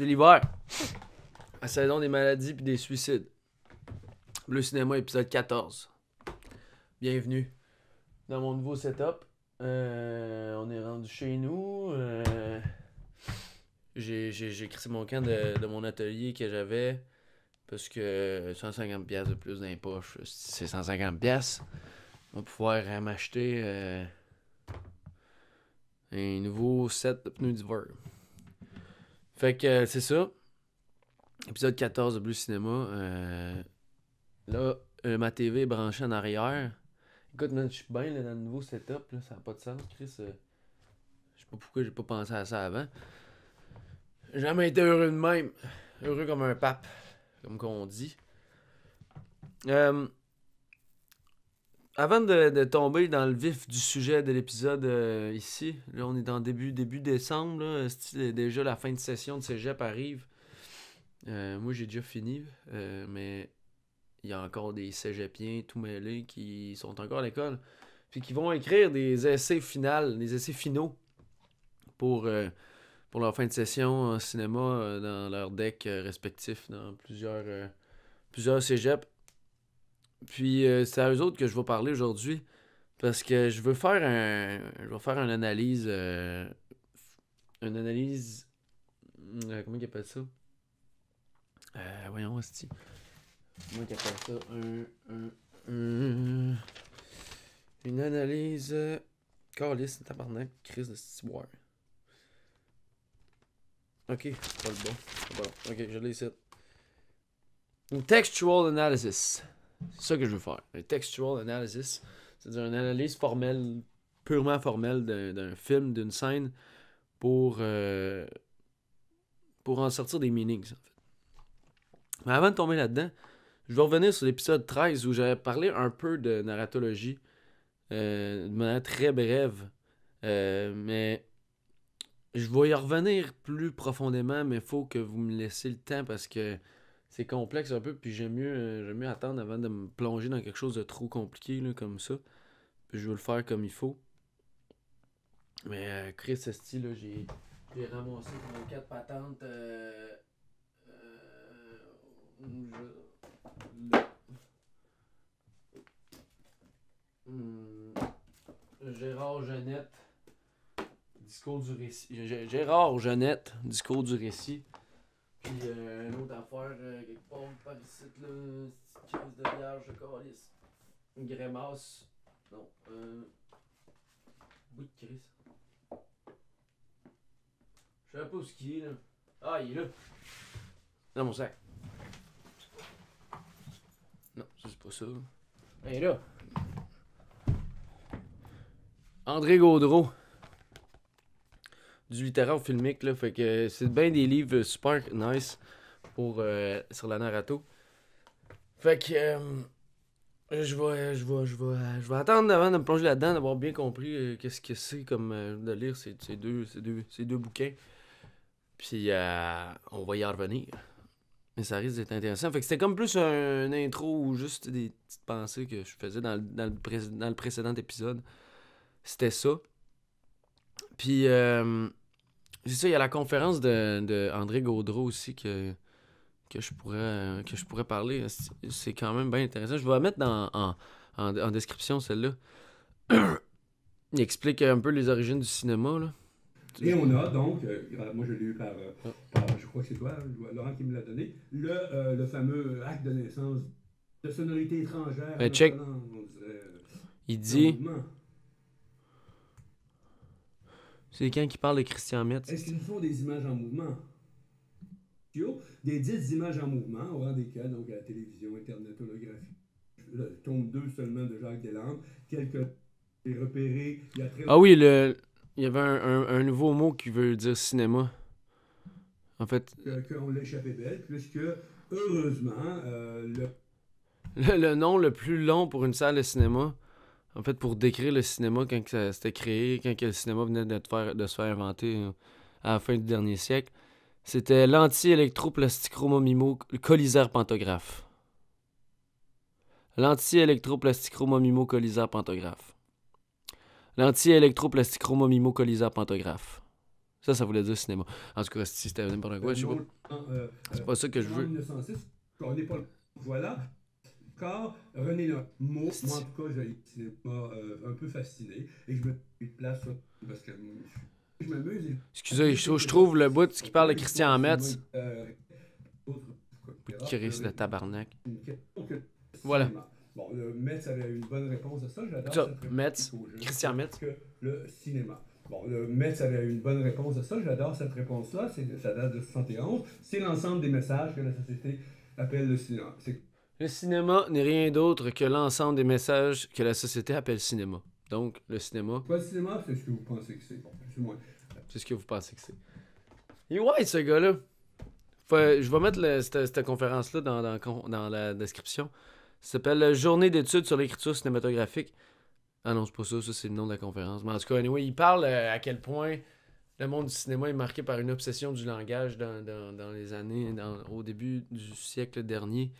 C'est l'hiver. La saison des maladies puis des suicides. Le Cinéma, épisode 14. Bienvenue dans mon nouveau setup. Euh, on est rendu chez nous. Euh, j'ai crissé mon camp de, mon atelier que j'avais parce que 150$ de plus dans les poches, c'est 150$. On va pouvoir euh, m'acheter un nouveau set de pneus d'hiver. Fait que euh, c'est ça. Épisode 14 de Blue Cinéma. Euh, là, euh, ma TV est branchée en arrière. Écoute, man, je suis bien dans le nouveau setup. Là, ça n'a pas de sens, Chris. je sais pas pourquoi j'ai pas pensé à ça avant. Jamais été heureux de même. Heureux comme un pape, comme qu'on dit. Euh, avant de, tomber dans le vif du sujet de l'épisode euh, ici, là on est dans début, début décembre, déjà la fin de session de Cégep arrive. Euh, moi j'ai déjà fini, euh, mais il y a encore des cégepiens tout mêlés qui sont encore à l'école, puis qui vont écrire des essais finaux, essais finaux pour, pour leur fin de session en cinéma dans leur deck respectif dans plusieurs, plusieurs cégeps. Puis euh, c'est à eux autres que je vais parler aujourd'hui. Parce que je veux faire un. Je vais faire une analyse. Euh, une analyse. Euh, comment ils appellent ça Voyons, Asti. Comment ils appellent ça un, Une analyse. Carlis, tabarnak, crise de ciboire. Ok, pas le bon. ok, je l'ai ici. Une textual analysis. C'est ça que je veux faire. Un textual analysis. C'est-à-dire une analyse formelle, purement formelle d'un film, d'une scène, pour, euh, pour en sortir des meanings, en fait. Mais avant de tomber là-dedans, je vais revenir sur l'épisode 13 où j'avais parlé un peu de narratologie euh, de manière très brève. Euh, mais je vais y revenir plus profondément, mais il faut que vous me laissiez le temps parce que c'est complexe un peu, puis j'aime mieux, euh, mieux attendre avant de me plonger dans quelque chose de trop compliqué, comme ça. Puis je veux le faire comme il faut. Mais euh, Chris Esti, là, j'ai ramassé 24 patentes. Euh, hmm, Gérard Jeannette, discours du récit. Gérard Jeannette, discours du récit. Puis euh, une autre affaire, euh, quelque part par ici, là, petite crise de vierge, de calice. Une grimace. Non, euh. Bout de crise. Je sais pas où ce qu'il est, là. Ah, il est là. Dans mon sac. Non, ce c'est pas ça. Il est là. André Gaudreau du littéraire au filmique. Là, fait que c'est bien des livres super nice pour, euh, sur la narrato. Fait que euh, je vais je vois je vois je vais attendre avant de me plonger là-dedans, d'avoir bien compris euh, qu'est-ce que c'est comme de lire ces, deux, ces, deux, ces deux bouquins. Puis on va y revenir. Mais ça risque d'être intéressant. Fait que c'était comme plus un, intro ou juste des petites pensées que je faisais dans, le, dans le, précédent épisode. C'était ça. Puis, euh, c'est ça, il y a la conférence de, de André Gaudreau aussi que, que, je, pourrais, que je pourrais parler. C'est quand même bien intéressant. Je vais la mettre dans, en, en, description, celle-là. il explique un peu les origines du cinéma. Là. Et on a donc, euh, euh, moi je l'ai eu euh, par, je crois que c'est toi, Laurent qui me l'a donné, le, le, fameux acte de naissance de sonorité étrangère. Ben, il dit. C'est quelqu'un qui parle de Christian Metz. Est-ce qu'ils nous font des images en mouvement? Des dites images en mouvement, au des desquelles, donc à la télévision, Internet, holographie, le tombe 2 seulement de Jacques Deslandes, quelques repéré Il y a Ah oui, le... il y avait un, nouveau mot qui veut dire cinéma. En fait. Qu'on l'échappait belle, puisque, heureusement, euh, le. Le nom le plus long pour une salle de cinéma, en fait, pour décrire le cinéma quand c'était créé, quand le cinéma venait de, se faire inventer euh, à la fin du dernier siècle, c'était l'anti-électroplasticromomimo colisère pantographe. L'anti-électroplasticromomimo colisère pantographe. L'anti-électroplasticromomimo colisère pantographe. Ça, ça voulait dire cinéma. En tout cas, si c'était n'importe quoi, je sais pas. Euh, C'est pas ça que je veux. Voilà corps, René Lamont, moi en tout cas, j'ai euh, un peu fasciné et je me suis place parce que je m'amuse. Excusez, je, trouve le bout de ce qui parle de Christian Metz. Euh, Chris, euh, le tabarnak. Voilà. Bon, le Metz avait une bonne réponse à ça, j'adore. Metz, Christian Metz. le cinéma. Bon, le Metz avait une bonne réponse à ça, j'adore cette réponse-là, ça date de 71. C'est l'ensemble des messages que la société appelle le cinéma. C'est le cinéma n'est rien d'autre que l'ensemble des messages que la société appelle cinéma. Donc, le cinéma. Pas le cinéma, c'est ce que vous pensez que c'est. c'est ce que vous pensez que c'est. Il est ce gars-là. Je vais mettre cette, conférence-là dans, la description. Ça s'appelle Journée d'études sur l'écriture cinématographique. Ah non, c'est pas ça, ça c'est le nom de la conférence. Mais en tout cas, anyway, il parle euh, à quel point le monde du cinéma est marqué par une obsession du langage dans, dans les années, au début du siècle dernier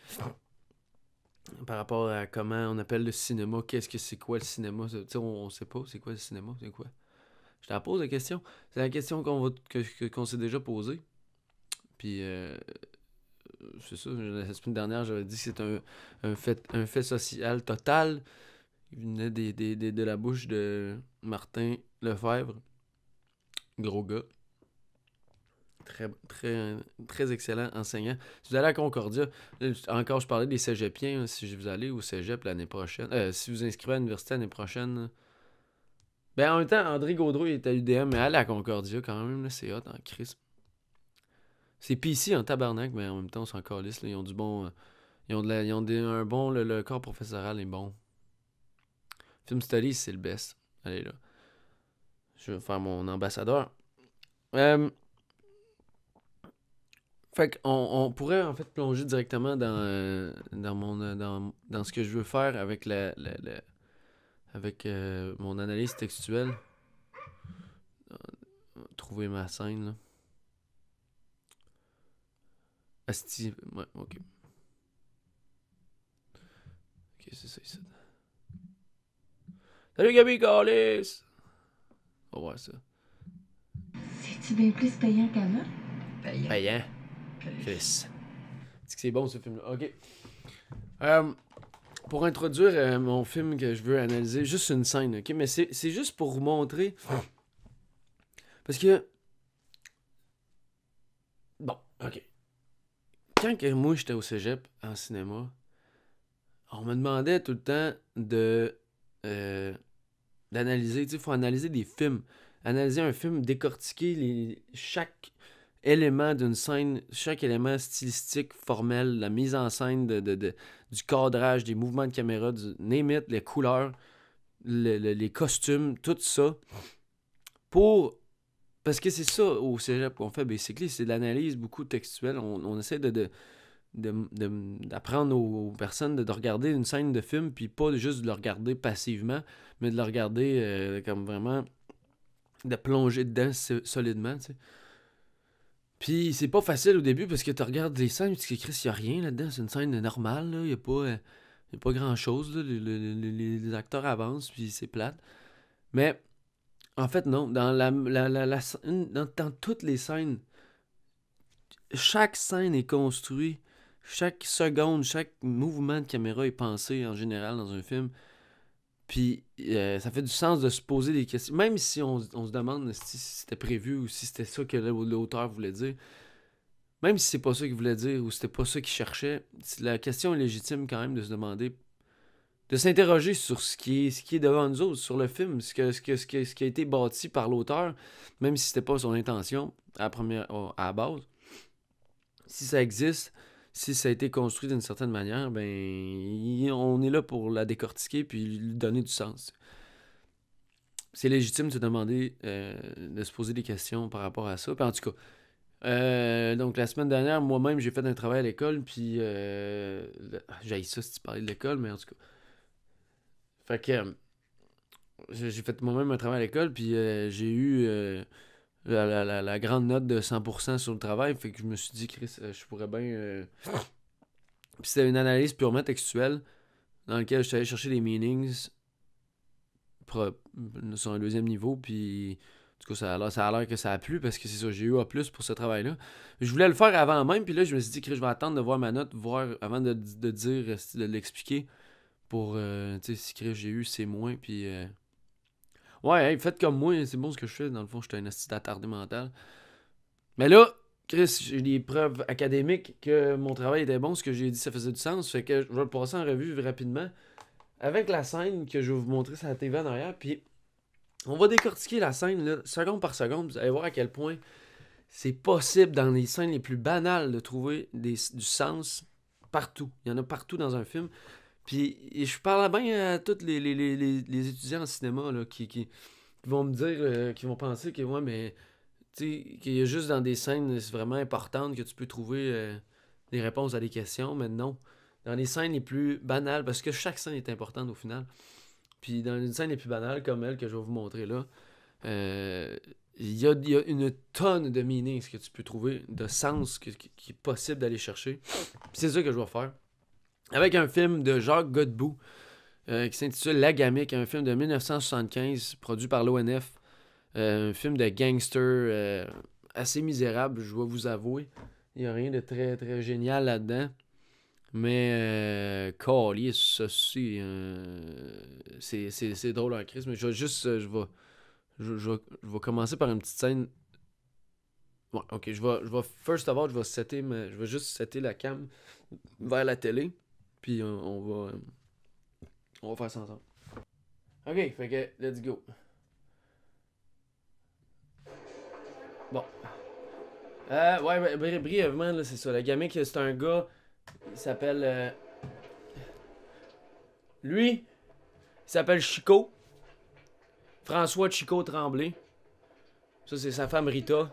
par rapport à comment on appelle le cinéma, qu'est-ce que c'est quoi le cinéma. Tu sais, on, on, sait pas c'est quoi le cinéma, c'est quoi. Je te la pose la question. C'est la question qu'on que, s'est déjà posée. Puis euh, c'est ça, la semaine dernière, j'avais dit que c'est un, fait, un fait social total. Il venait de la bouche de Martin Lefebvre. Gros gars très, très, excellent enseignant. Si vous allez à Concordia, euh, encore je parlais des cégepiens, hein, si vous allez au cégep l'année prochaine, euh, si vous inscrivez à l'université l'année prochaine, euh. ben en même temps, André Gaudreau il est à l'UDM, mais allez à Concordia quand même, c'est hot en crise. C'est PC en tabarnak, mais en même temps, on s'en calisse, ils ont du bon... ils ont, de la, ils ont un bon... Le, corps professoral est bon. Film Studies, c'est le best. Allez là. Je vais faire mon ambassadeur. Euh, fait qu'on on pourrait en fait plonger directement dans, euh, dans, mon, euh, dans, dans ce que je veux faire avec la, la, avec euh, mon analyse textuelle. Trouver ma scène là. Asti. Ouais, ok. Ok, c'est ça ici. Salut Gabi Calis! On va voir ça. C'est-tu bien plus payant qu'avant? Payant. Payant. Chris. C'est bon ce film-là. Ok. Euh, pour introduire euh, mon film que je veux analyser, juste une scène, ok? Mais c'est juste pour vous montrer. Parce que. Bon, ok. Quand moi j'étais au cégep en cinéma, on me demandait tout le temps de. Euh, d'analyser, tu sais, il faut analyser des films. Analyser un film, décortiquer les, chaque éléments d'une scène, chaque élément stylistique, formel, la mise en scène du cadrage, des mouvements de caméra, du name les couleurs, les costumes, tout ça, pour... Parce que c'est ça au cégep qu'on fait, c'est de l'analyse beaucoup textuelle. On, essaie de, d'apprendre aux, personnes de, regarder une scène de film, puis pas juste de le regarder passivement, mais de le regarder euh, comme vraiment, de plonger dedans solidement. Tu puis c'est pas facile au début parce que tu regardes les scènes, tu Chris, il a rien là-dedans. C'est une scène normale, il n'y a pas, euh, pas grand-chose. les acteurs avancent, puis c'est plate. Mais en fait, non. Dans, la, la, dans, dans, toutes les scènes, chaque scène est construite. Chaque seconde, chaque mouvement de caméra est pensé en général dans un film. Puis euh, ça fait du sens de se poser des questions. Même si on, se demande si c'était prévu ou si c'était ça que l'auteur voulait dire. Même si c'est pas ça qu'il voulait dire ou c'était pas ça qu'il cherchait, la question est légitime quand même de se demander, de s'interroger sur ce qui, est, devant nous autres, sur le film, ce, ce, ce, ce qui a été bâti par l'auteur, même si c'était pas son intention à première, à base. Si ça existe, si ça a été construit d'une certaine manière, ben on est là pour la décortiquer puis lui donner du sens. C'est légitime de se demander, euh, de se poser des questions par rapport à ça. Puis en tout cas, euh, donc la semaine dernière, moi-même, j'ai fait un travail à l'école, puis euh, j'ai ça si tu parlais de l'école, mais en tout cas. Fait que euh, j'ai fait moi-même un travail à l'école, puis j'ai eu la, grande note de 100% sur le travail. Fait que je me suis dit, Chris, euh, je pourrais bien. Euh, puis c'était une analyse purement textuelle dans laquelle je suis allé chercher des meanings sur un deuxième niveau. Puis. En tout ça a l'air que ça a plu parce que c'est ça, j'ai eu plus pour ce travail-là. Je voulais le faire avant même, puis là, je me suis dit Chris, je vais attendre de voir ma note, voir avant de, dire, de l'expliquer pour, euh, tu sais, si Chris, j'ai eu, c'est moins, puis Ouais, faites comme moi, c'est bon ce que je fais. Dans le fond, je suis un assistant attardé mental. Mais là, Chris, j'ai des preuves académiques que mon travail était bon, ce que j'ai dit, ça faisait du sens. Fait que je vais le passer en revue rapidement avec la scène que je vais vous montrer sur la TV en arrière. Puis on va décortiquer la scène seconde par seconde. Vous allez voir à quel point c'est possible dans les scènes les plus banales de trouver du sens partout. Il y en a partout dans un film. Puis je parle bien à tous les, étudiants en cinéma qui, vont me dire, euh, qui vont penser que, ouais, mais, tu qu'il y a juste dans des scènes vraiment importantes que tu peux trouver euh, des réponses à des questions, mais non. Dans les scènes les plus banales, parce que chaque scène est importante au final. Puis dans une scène les plus banales comme elle que je vais vous montrer là, euh, il y, a, y, a, une tonne de meanings que tu peux trouver, de sens qui est possible d'aller chercher. c'est ça que je vais faire avec un film de Jacques Godbout euh, qui s'intitule La un film de 1975 produit par l'ONF. Euh, un film de gangster euh, assez misérable, je dois vous avouer. Il n'y a rien de très très génial là-dedans. Mais Collier, ceci, c'est drôle en crise. Mais je vais juste, je vais, je, commencer par une petite scène Bon, ok, je vais, je vais, first of all, je vais je vais juste setter la cam vers la télé. Puis euh, on, va. Euh, on va faire ça ensemble. Ok, fait que let's go. Bon. Euh, ouais, brièvement, là, c'est ça. La gamine, c'est un gars. Il s'appelle. Euh, lui, il s'appelle Chico. François Chico Tremblay. Ça, c'est sa femme Rita. La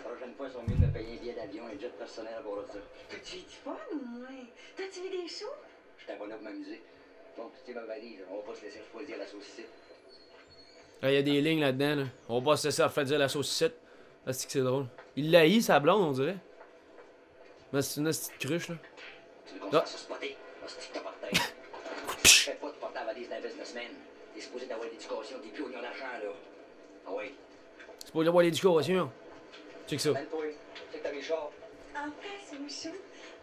prochaine fois, ils sont venus de payer un billet d'avion et jet personnel à bord ça. J'ai du fun ou moins. T'as-tu vu des shows? Je suis abonné pour m'amuser. Donc, tu ma valise, on va pas se laisser refroidir la saucissette. Ah, y'a des lignes là-dedans. Là. On va pas se laisser refroidir la saucissette. Ah, c'est que c'est drôle. Il l'a sa blonde, on dirait. Mais c'est une petite cruche, là. Tu veux qu'on ah. se fasse spotter? Hostie, ah, t'as pas de tête. Fais pas de porter la valise dans la businessman. T'es supposé d'avoir l'éducation, t'es plus y a l'argent là. Ah ouais. Supposé d'avoir l'éducation. Check ça. que toi, En fait, c'est En chou.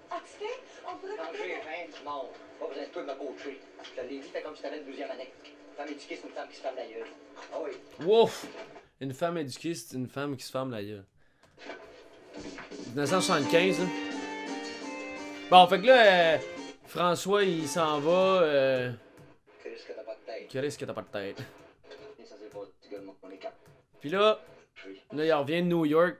Ah, tu fais? On pourrait Quand j'ai 20 morts, pas besoin de toi de me coacher. Je te l'ai comme si t'avais une deuxième année. femme éduquée, c'est une femme qui se ferme la gueule. Ah oui. Wouf! Une femme éduquée, c'est une femme qui se ferme la gueule. 1975, là. Hein. Bon, fait que là, euh, François, il s'en va. Euh... Que risque t'as pas de tête. Que risque t'as pas de tête. Puis là, là, il revient de New York.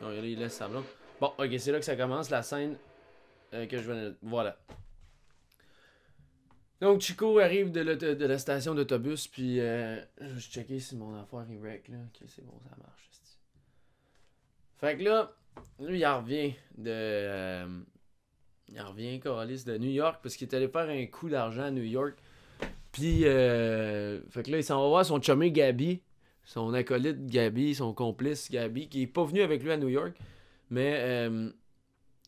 Non, oh, il laisse sa blonde. Bon, ok, c'est là que ça commence, la scène euh, que je venais de... Voilà. Donc, Chico arrive de, la station d'autobus, puis euh, je vais checker si mon affaire est wreck, là. Ok, c'est bon, ça marche. Fait que là, lui, il revient de... Euh, il revient, Coralis, de New York, parce qu'il est allé faire un coup d'argent à New York. Puis, euh, fait que là, il s'en va voir son chummy Gabi, son acolyte Gabi, son complice Gabi, qui est pas venu avec lui à New York. Mais euh,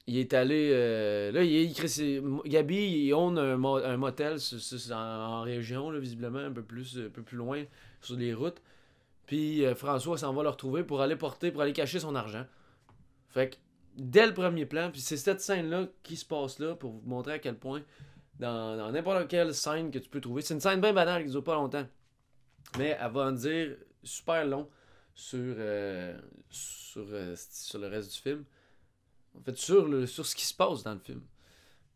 il est allé. Euh, là, il, est, Gabi, ils ont un, motel en, région, visiblement, un peu, plus, un peu plus loin sur les routes. Puis euh, François s'en va le retrouver pour aller porter, pour aller cacher son argent. Fait que, dès le premier plan, puis c'est cette scène-là qui se passe là pour vous montrer à quel point, dans n'importe quelle scène que tu peux trouver, c'est une scène bien banale qui dure pas longtemps. Mais elle va dire super long sur, euh, sur, euh, sur, le reste du film. En fait, sur, le, sur ce qui se passe dans le film.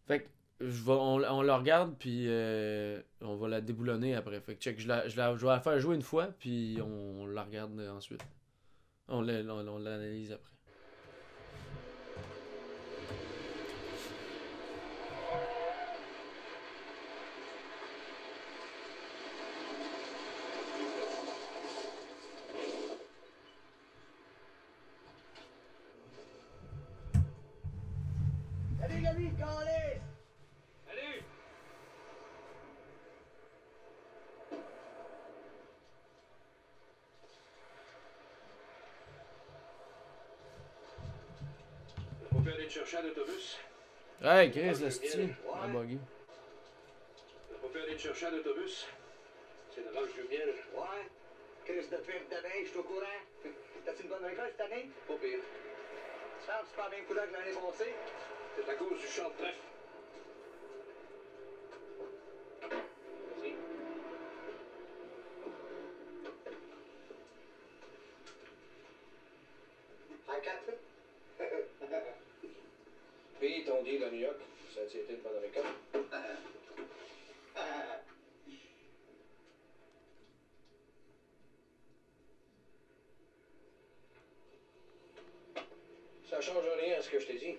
Fait je on, on, la regarde, puis euh, on va la déboulonner après. Fait que, je, la, je, la, vais la faire jouer une fois, puis on, on la regarde ensuite. On l'analyse après. Ouais, Chris, le style. a bugué. T'as pas pu aller te chercher à l'autobus? C'est une roche jumelle. Ouais. Chris de pire de neige, je suis au courant. T'as-tu une bonne récolte cette année? Pas pire. Tu parles super bien couleur que l'année passée? C'est à cause du champ de trèfle. que je t'ai dit.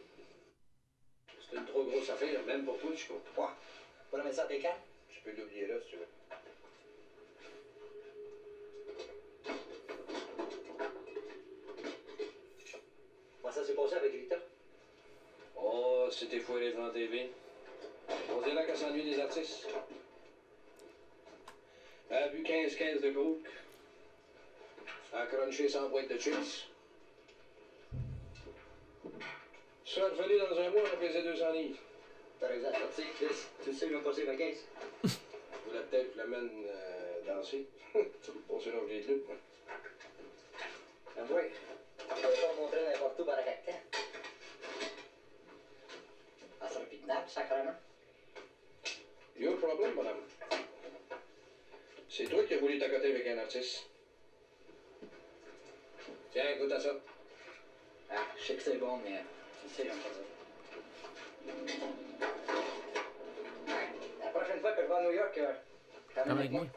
C'est une trop grosse affaire, même pour toi, je compte pas. Pour la mettre ça à tes cannes? Tu peux l'oublier là, si tu veux. Comment ça s'est passé avec Rita? Oh, c'était fouillé devant la TV. On dirait qu'elle s'ennuie des artistes. Elle a bu 15-15 de coke. Elle a crunché sans boîte de chips. Je serai geler dans un mois, on a pesé 200 livres. T'as raison, tu sais, Chris, tu sais, il m'a passer ma caisse. Je voulais peut-être que je l'amène euh, danser. tu peux passer l'âge de clubs. Ah oui, Je vais pas montrer n'importe où par la cacta. Ah, ça me pique nappe, sacrément. un problem, madame. C'est toi qui as voulu t'accoter avec un artiste. Tiens, goûte à ça. Ah, je sais que c'est bon, mais... La prochaine fois que je vais à New York, euh, Comme avec moi.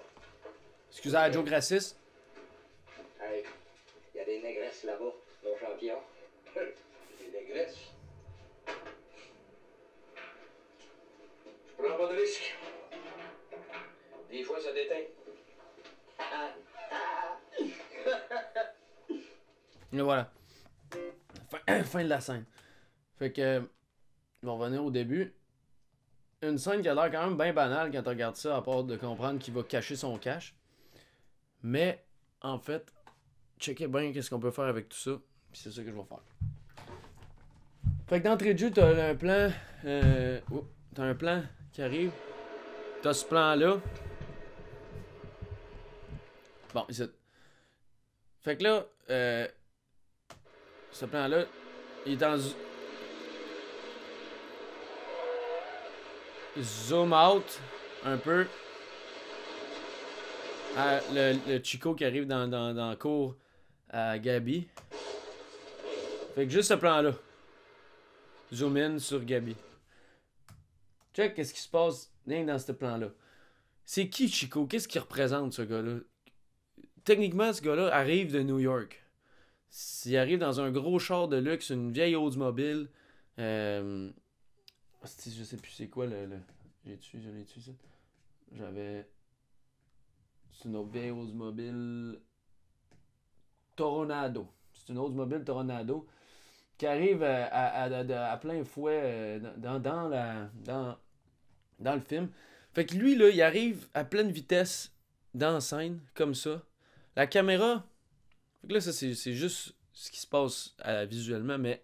Excusez moi Joe Grassis. il y a des négresses là-bas, nos champions. des négresses? Je prends pas de risque. Des fois, ça déteint. Le voilà. fin de la scène. Fait que, on va revenir au début. Une scène qui a l'air quand même bien banale quand tu regardes ça, à part de comprendre qu'il va cacher son cache. Mais, en fait, checker bien qu'est-ce qu'on peut faire avec tout ça. Puis c'est ça que je vais faire. Fait que d'entrée de jeu, t'as un plan. Euh, t'as un plan qui arrive. T'as ce plan-là. Bon, ici. Fait que là, euh, ce plan-là, il est dans zoom out un peu le, Chico qui arrive dans, dans, dans le cours à Gabi. Fait que juste ce plan-là. Zoom in sur Gabi. Check qu'est-ce qui se passe dans ce plan-là. C'est qui Chico? Qu'est-ce qu'il représente ce gars-là? Techniquement, ce gars-là arrive de New York. Il arrive dans un gros char de luxe, une vieille Oldsmobile, euh, je sais plus c'est quoi le. jai tué J'avais. C'est une vieille Oldsmobile Toronado. C'est une Oldsmobile Toronado qui arrive à, à, plein fouet euh, dans, la, dans, dans le film. Fait que lui, là, il arrive à pleine vitesse dans la scène, comme ça. La caméra. Fait que là, ça, c'est juste ce qui se passe euh, visuellement, mais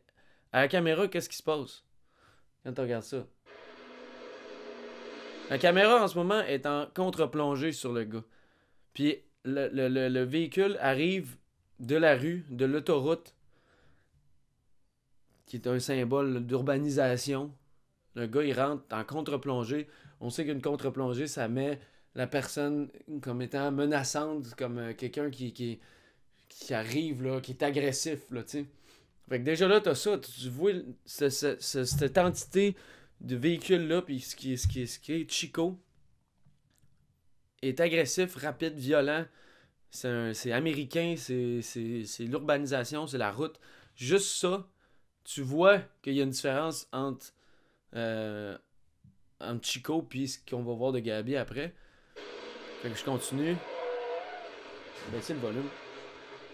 à la caméra, qu'est-ce qui se passe? Quand tu regardes ça. La caméra en ce moment est en contre-plongée sur le gars. Puis le, véhicule arrive de la rue, de l'autoroute, qui est un symbole d'urbanisation. Le gars, il rentre en contre-plongée. On sait qu'une contre-plongée, ça met la personne comme étant menaçante, comme euh, quelqu'un qui, qui, arrive, là, qui est agressif, là, tu sais. Fait que déjà là, t'as ça, tu vois cette entité de véhicule-là, puis ce qui, est, ce, qui est, ce qui est Chico, est agressif, rapide, violent. C'est américain, c'est l'urbanisation, c'est la route. Juste ça, tu vois qu'il y a une différence entre, euh, entre Chico puis ce qu'on va voir de Gabi après. Fait que je continue. Baisser le volume.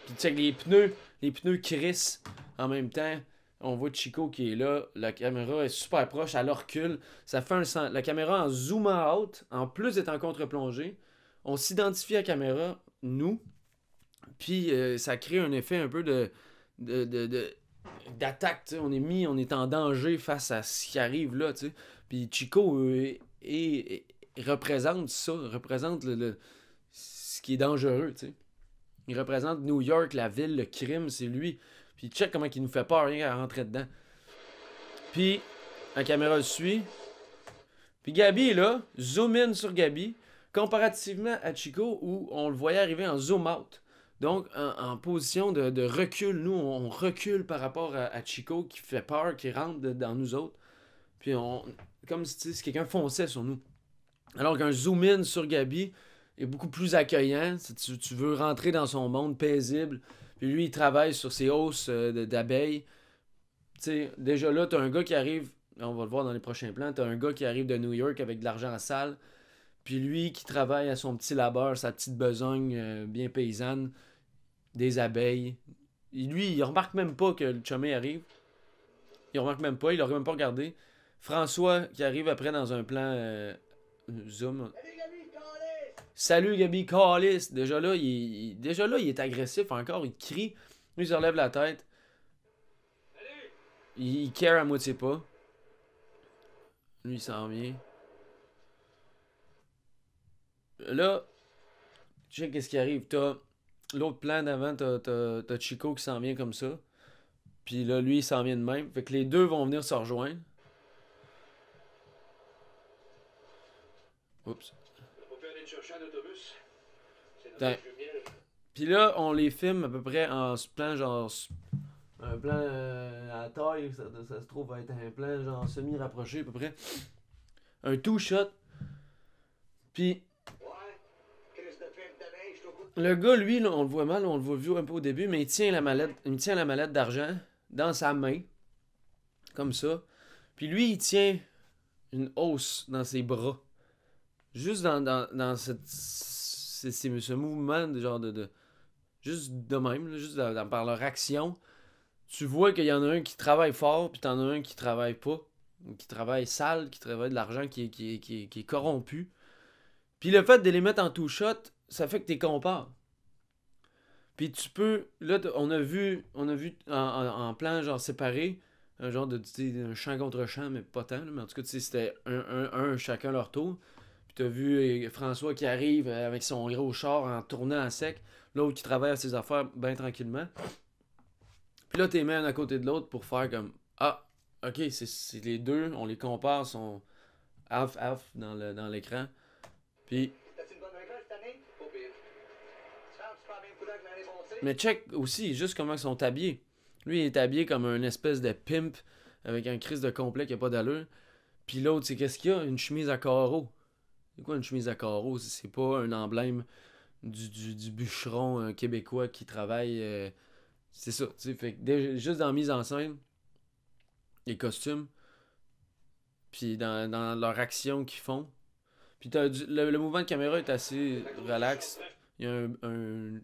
Puis que les pneus. Les pneus crissent en même temps. On voit Chico qui est là. La caméra est super proche. Elle recule. Ça fait un La caméra en zoomant out, en plus d'être en contre-plongée, on s'identifie à la caméra, nous. Puis euh, ça crée un effet un peu de, de, de, d'attaque, on est mis, on est en danger face à ce qui arrive là, Puis Chico euh, représente ça, représente le, ce qui est dangereux, il représente New York, la ville, le crime, c'est lui. Puis check comment il nous fait peur rien à rentrer dedans. Puis la caméra le suit. Puis Gabi est là, zoom in sur Gabi, comparativement à Chico où on le voyait arriver en zoom out. Donc, en, position de, recul, nous, on recule par rapport à, Chico qui fait peur, qui rentre dans nous autres. Puis, on, comme si quelqu'un fonçait sur nous. Alors qu'un zoom in sur Gabi, est beaucoup plus accueillant. Tu, tu, veux rentrer dans son monde paisible. Puis lui, il travaille sur ses hausses euh, d'abeilles. Tu sais, déjà là, t'as un gars qui arrive, on va le voir dans les prochains plans, T'as un gars qui arrive de New York avec de l'argent en salle. Puis lui qui travaille à son petit labeur, sa petite besogne euh, bien paysanne, des abeilles. lui, il remarque même pas que le chumé arrive. Il remarque même pas, il l'aurait même pas regardé. François qui arrive après dans un plan euh, Zoom. Salut Gabi Callis. Déjà là, il, déjà là, il est agressif encore, il crie. Lui, il se relève la tête. Salut. Il, il care à moitié pas. Lui, il s'en vient. Là, tu sais qu'est-ce qui arrive. T'as l'autre plan d'avant, t'as Chico qui s'en vient comme ça. Puis là, lui, il s'en vient de même. Fait que les deux vont venir se rejoindre. Oups. Puis là, on les filme à peu près en plan genre. Un plan euh, à taille, ça, se trouve être un plan genre semi-rapproché à peu près. Un two-shot. Puis. Le gars, lui, on le voit mal, on le voit vieux un peu au début, mais il tient la mallette, il tient la mallette d'argent dans sa main, comme ça. Puis lui, il tient une hausse dans ses bras, juste dans cette c'est ce mouvement de genre de, juste de même, juste par leur action, tu vois qu'il y en a un qui travaille fort, puis t'en as un qui travaille pas, qui travaille sale, qui travaille de l'argent, qui, est corrompu. Puis le fait de les mettre en two shot, ça fait que t'es comparé Puis tu peux, là, on a vu, on a vu en, plan genre séparé, un genre de un champ contre champ, mais pas tant, mais en tout cas, c'était un, un, un chacun leur tour t'as vu euh, François qui arrive euh, avec son gros char en tournant en sec, l'autre qui travaille ses affaires bien tranquillement. Puis là, t'es mets à côté de l'autre pour faire comme Ah, ok, c'est les deux, on les compare, sont half-half dans l'écran. Dans Puis. Mais check aussi juste comment ils sont habillés. Lui, il est habillé comme un espèce de pimp avec un crise de complet qui a pas d'allure. Puis l'autre, c'est qu'est-ce qu'il a Une chemise à carreaux. C'est quoi une chemise à carreaux? C'est pas un emblème du, bûcheron euh, québécois qui travaille. Euh, c'est ça. Fait que juste dans la mise en scène, les costumes, puis dans, dans leur action qu'ils font. Puis le, mouvement de caméra est assez relax. Il y a un,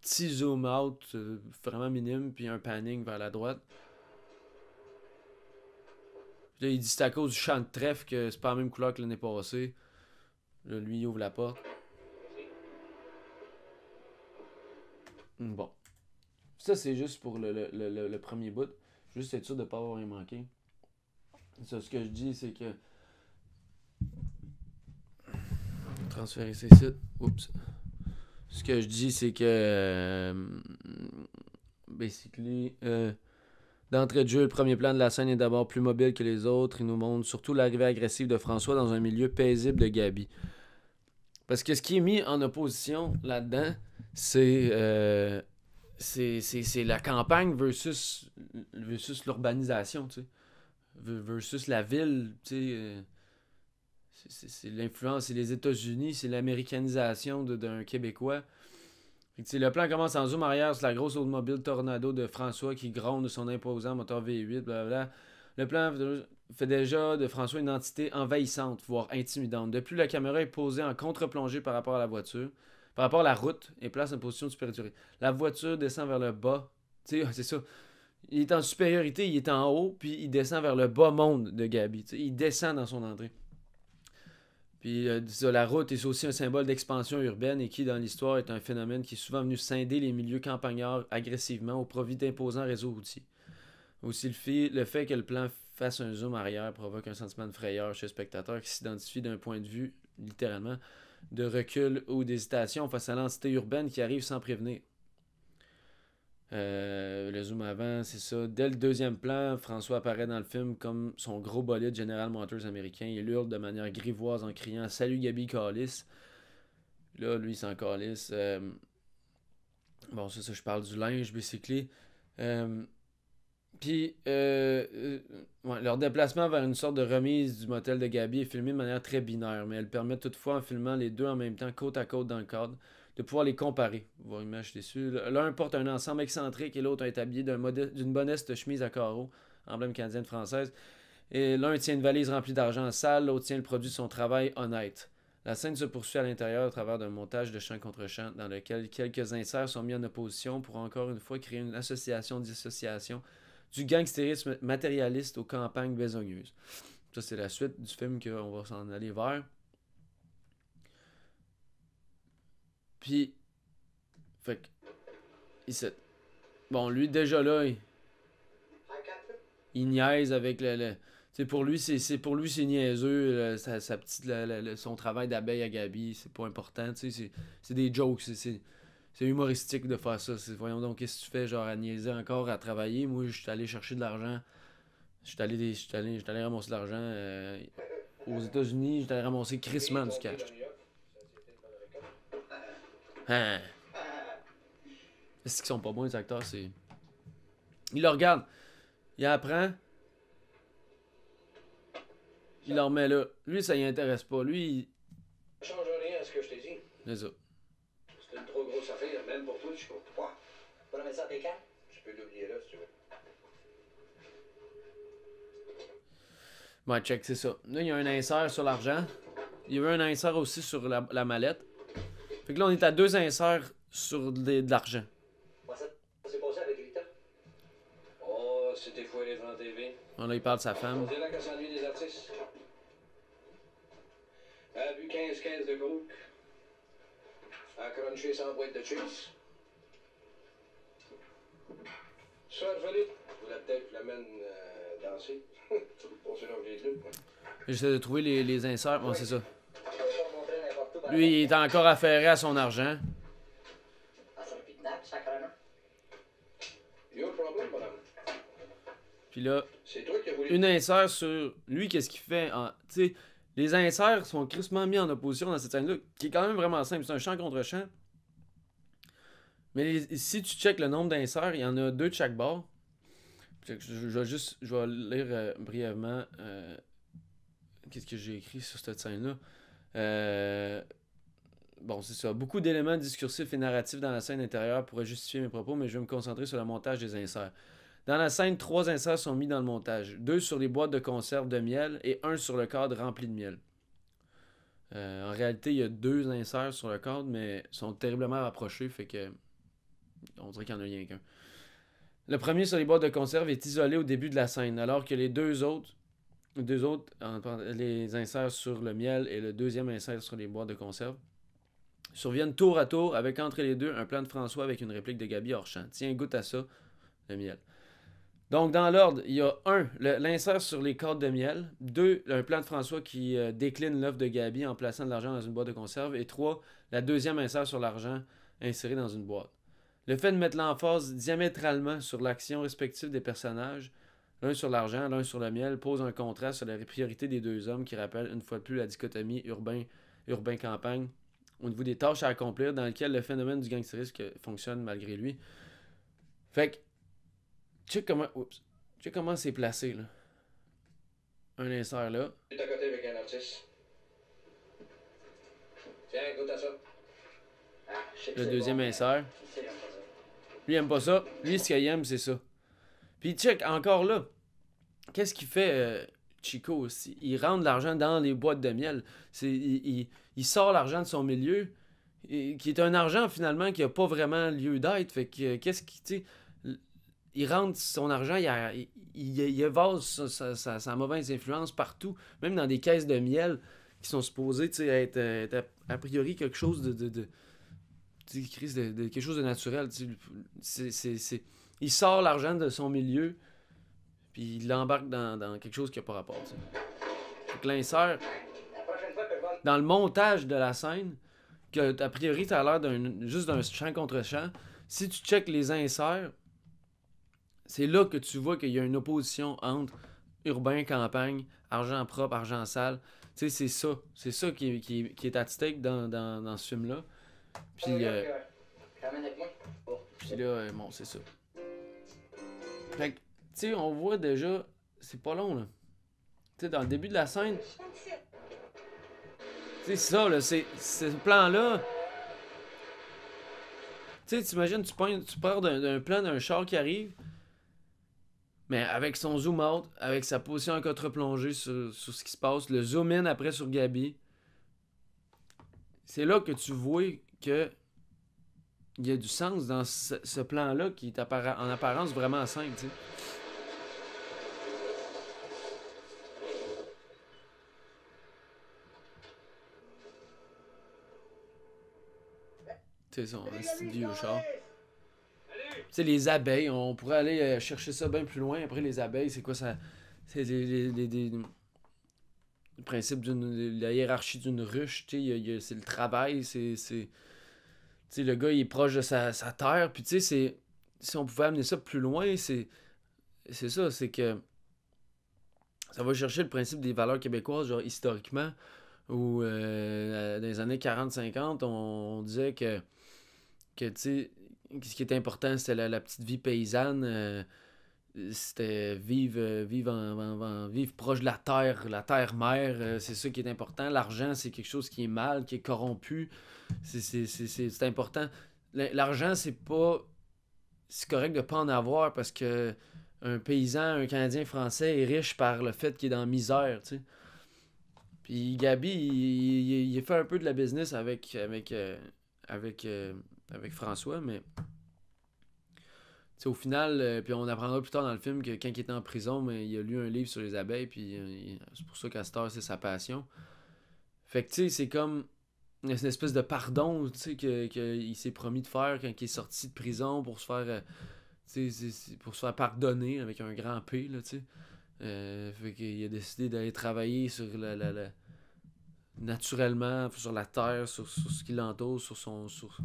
petit zoom out euh, vraiment minime, puis un panning vers la droite. il dit c'est à cause du champ de trèfle que c'est pas la même couleur que l'année passée lui, il ouvre la porte. Hmm, bon. Ça, c'est juste pour le, premier bout. Juste être sûr de ne pas avoir rien manqué. Ça, ce que je dis, c'est que. Transférer ces sites. Oups. Ce que je dis, c'est que. Euh, basically. Euh, d'entrée de jeu, le premier plan de la scène est d'abord plus mobile que les autres. Il nous montre surtout l'arrivée agressive de François dans un milieu paisible de Gabi. Parce que ce qui est mis en opposition là-dedans, c'est euh, c'est la campagne versus, versus l'urbanisation, tu Versus la ville, tu euh, C'est l'influence, c'est les États-Unis, c'est l'américanisation d'un Québécois. le plan commence en zoom arrière sur la grosse automobile Tornado de François qui gronde son imposant moteur V8, Le plan fait déjà de François une entité envahissante, voire intimidante. De plus, la caméra est posée en contre-plongée par rapport à la voiture, par rapport à la route, et place en position de supériorité. La voiture descend vers le bas. c'est ça. Il est en supériorité, il est en haut, puis il descend vers le bas monde de Gabi. il descend dans son entrée. Puis euh, la route est aussi un symbole d'expansion urbaine et qui, dans l'histoire, est un phénomène qui est souvent venu scinder les milieux campagnards agressivement au profit d'imposants réseaux routiers. Aussi le fait que le plan Face à un zoom arrière provoque un sentiment de frayeur chez le spectateur qui s'identifie d'un point de vue, littéralement, de recul ou d'hésitation face à l'entité urbaine qui arrive sans prévenir. Euh, le zoom avant, c'est ça. Dès le deuxième plan, François apparaît dans le film comme son gros bolide General Motors américain. Il hurle de manière grivoise en criant Salut Gabi Callis. Là, lui, c'est s'en euh, Bon, c'est ça, je parle du linge bicyclé. Euh... Puis, euh, euh, leur déplacement vers une sorte de remise du motel de Gabi est filmé de manière très binaire, mais elle permet toutefois, en filmant les deux en même temps, côte à côte dans le cadre, de pouvoir les comparer. une image L'un porte un ensemble excentrique et l'autre est habillé d'une bonneste chemise à carreaux, emblème canadienne-française. Et l'un tient une valise remplie d'argent sale, l'autre tient le produit de son travail honnête. La scène se poursuit à l'intérieur à travers d'un montage de chant contre chant dans lequel quelques inserts sont mis en opposition pour encore une fois créer une association-dissociation. association dissociation du gangstérisme matérialiste aux campagnes besogneuses. Ça, c'est la suite du film qu'on va s'en aller vers. Puis, fait que, Bon, lui, déjà là, il, niaise avec le. c'est pour lui, c'est pour lui, c'est niaiseux, sa, petite, son travail d'abeille à Gabi, c'est pas important, tu sais, c'est des jokes, c'est c'est humoristique de faire ça. C'est, voyons donc, qu'est-ce que tu fais, genre, à niaiser encore, à travailler. Moi, je suis allé chercher de l'argent. Je suis allé, allé, allé ramasser de l'argent euh, aux États-Unis. Je suis allé ramasser Chris du cash. Hein. Est-ce qu'ils sont pas bons, les acteurs? C'est... Il le regarde. Il apprend. Il leur remet là. Lui, ça y intéresse pas. Lui, il... Ça change rien à ce que je t'ai dit. C'est jusqu'au 3. Pour la remettre ça à Pécan? Tu peux l'oublier là, si tu veux. Ouais, check, c'est ça. Là, il y a un insert sur l'argent. Il y avait un insert aussi sur la, la, mallette. Fait que là, on est à deux inserts sur de l'argent. Ouais, ça, s'est passé avec Rita? Oh, c'était fou foiré devant TV. Oh, là, il parle de sa femme. On là qu'elle s'ennuie des artistes. Elle a bu 15-15 de coke. Elle a crunché 100 boîte de cheese. J'essaie de trouver les, inserts. c'est ça. Lui, il est encore affairé à son argent. Ah, hein. Puis là, une insert sur lui, qu'est-ce qu'il fait? les inserts sont crissement mis en opposition dans cette scène-là, qui est quand même vraiment simple. C'est un champ contre champ. Mais si tu checkes le nombre d'inserts, il y en a deux de chaque bord. Je, vais juste je vais lire euh, brièvement euh, qu'est-ce que j'ai écrit sur cette scène-là. Euh, bon, c'est ça. Beaucoup d'éléments discursifs et narratifs dans la scène intérieure pourraient justifier mes propos, mais je vais me concentrer sur le montage des inserts. Dans la scène, trois inserts sont mis dans le montage. Deux sur les boîtes de conserve de miel et un sur le cadre rempli de miel. en réalité, il y a deux inserts sur le cadre, mais sont terriblement rapprochés, fait que on dirait qu'il y en a rien qu'un. Le premier sur les boîtes de conserve est isolé au début de la scène, alors que les deux autres, deux autres les inserts sur le miel et le deuxième insert sur les boîtes de conserve, surviennent tour à tour avec entre les deux un plan de François avec une réplique de Gabi champ. Tiens, goûte à ça, le miel. Donc, dans l'ordre, il y a un, l'insert sur les cordes de miel. Deux, un plan de François qui euh, décline l'offre de Gabi en plaçant de l'argent dans une boîte de conserve. Et trois, la deuxième insert sur l'argent inséré dans une boîte. Le fait de mettre l'emphase diamétralement sur l'action respective des personnages, l'un sur l'argent, l'un sur le miel, pose un contraste sur la priorité des deux hommes qui rappelle une fois de plus la dichotomie urbain-campagne au niveau des tâches à accomplir dans lesquelles le phénomène du gangsterisme fonctionne malgré lui. Fait que, tu comment, comment c'est placé là. Un insert là. le deuxième insert. Lui, il aime pas ça. Lui, ce qu'il aime, c'est ça. Puis check, encore là, qu'est-ce qu'il fait euh, Chico aussi? Il rentre l'argent dans les boîtes de miel. il, sort l'argent de son milieu, et, qui est un argent finalement qui n'a pas vraiment lieu d'être. Fait que euh, qu'est-ce qui, il rentre son argent, il, évase sa, mauvaise influence partout, même dans des caisses de miel qui sont supposées être, euh, être, a, priori quelque chose de crise de, quelque chose de naturel. il sort l'argent de son milieu, puis il l'embarque dans, quelque chose qui n'a pas rapport. l'insert, dans le montage de la scène, que a priori, tu as l'air d'un, juste d'un champ contre champ, si tu checkes les inserts, c'est là que tu vois qu'il y a une opposition entre urbain, campagne, argent propre, argent sale. c'est ça. C'est ça qui, qui, est à dans, dans, dans ce film-là. Euh, oh. Puis. là, euh, bon, c'est ça. Fait que, tu sais, on voit déjà, c'est pas long, là. Tu sais, dans le début de la scène. Tu sais, ça, là, c'est ce plan-là. Tu sais, t'imagines, tu, pars, tu pars d'un plan d'un char qui arrive, mais avec son zoom out, avec sa position en contre-plongée sur, sur, ce qui se passe, le zoom in après sur Gabi. C'est là que tu vois que il y a du sens dans ce, plan-là qui est en apparence vraiment simple. tu sais. c'est un les abeilles, on pourrait aller euh, chercher ça bien plus loin. Après, les abeilles, c'est quoi ça? C'est les le principe de la hiérarchie d'une ruche, c'est le travail, c'est sais, le gars, il est proche de sa, terre. Puis, tu sais, si on pouvait amener ça plus loin, c'est c'est ça, c'est que ça va chercher le principe des valeurs québécoises, genre historiquement, où euh, dans les années 40-50, on, disait que, tu ce qui était important, c'est la, petite vie paysanne. Euh, c'était vivre, euh, vivre, vivre proche de la terre, la terre-mère, euh, c'est ça qui est important. L'argent, c'est quelque chose qui est mal, qui est corrompu. C'est important. L'argent, c'est pas. C'est correct de pas en avoir parce que un paysan, un Canadien français est riche par le fait qu'il est dans misère, tu sais. Puis Gabi, il, fait un peu de la business avec, avec, euh, avec, avec François, mais au final, euh, puis on apprendra plus tard dans le film que quand il était en prison, mais il a lu un livre sur les abeilles, puis euh, c'est pour ça qu'Astor, c'est sa passion. Fait que, tu sais, c'est comme une espèce de pardon, tu sais, qu'il s'est promis de faire quand il est sorti de prison pour se faire, euh, pour se faire pardonner avec un grand P, là, tu sais. fait qu'il a décidé d'aller travailler sur la, naturellement, sur la terre, sur, ce qui l'entoure, sur son... Sur,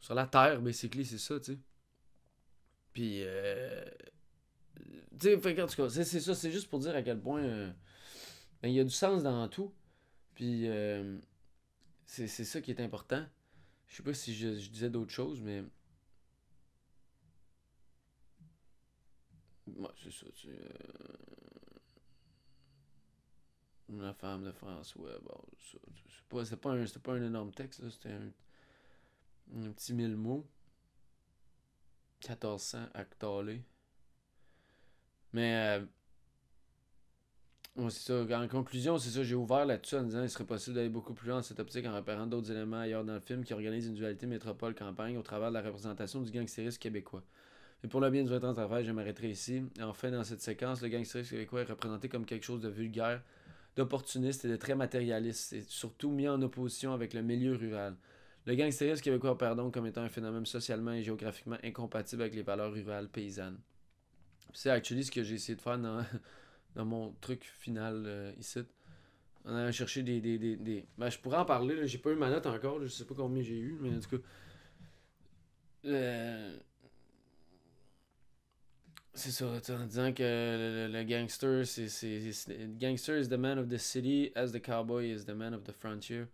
sur la terre, basically, c'est ça, tu sais. Puis, euh, tu sais, en tout cas, c'est ça, c'est juste pour dire à quel point euh, ben, il y a du sens dans tout. Puis, euh, c'est ça qui est important. Je sais pas si je, disais d'autres choses, mais. Ouais, c'est ça, La femme de François, c'est pas, pas, un, pas un énorme texte, c'était un petit mille mots. 1400 octolés. Mais. Euh, c'est En conclusion, c'est ça. J'ai ouvert là-dessus en disant qu'il serait possible d'aller beaucoup plus loin dans cette optique en repérant d'autres éléments ailleurs dans le film qui organisent une dualité métropole-campagne au travers de la représentation du gangstérisme québécois. Mais pour le bien du temps travail, je m'arrêterai ici. Enfin, dans cette séquence, le gangstérisme québécois est représenté comme quelque chose de vulgaire, d'opportuniste et de très matérialiste, et surtout mis en opposition avec le milieu rural. Le gangstérisme québécois pardon comme étant un phénomène socialement et géographiquement incompatible avec les valeurs rurales paysannes. C'est actuellement ce que j'ai essayé de faire dans, mon truc final euh, ici. On a cherché des. des, ben, je pourrais en parler, j'ai pas eu ma note encore, je sais pas combien j'ai eu, mais en tout cas. C'est ça, en disant que le, le gangster, c'est. Gangster is the man of the city, as the cowboy is the man of the frontier.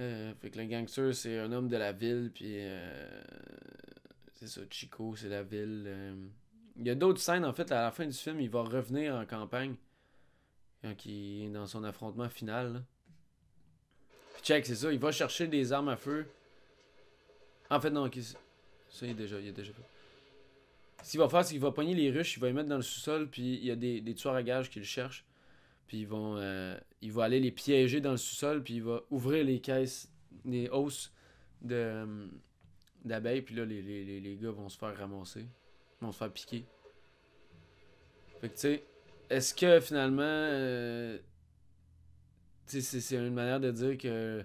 Euh, fait que le gangster, c'est un homme de la ville, puis euh, c'est ça, Chico, c'est la ville. Euh. Il y a d'autres scènes, en fait, à la fin du film, il va revenir en campagne quand il est dans son affrontement final. Check, c'est ça, il va chercher des armes à feu. En fait, non, ça, il est déjà, déjà fait. Ce qu'il va faire, c'est qu'il va pogner les ruches, il va les mettre dans le sous-sol, puis il y a des, des tueurs à gages qui le cherchent. Puis ils vont, euh, il va aller les piéger dans le sous-sol, puis il va ouvrir les caisses, les hausses de, euh, d'abeilles, puis là, les, les, gars vont se faire ramasser, vont se faire piquer. Fait que, tu sais, est-ce que finalement, euh, c'est, une manière de dire que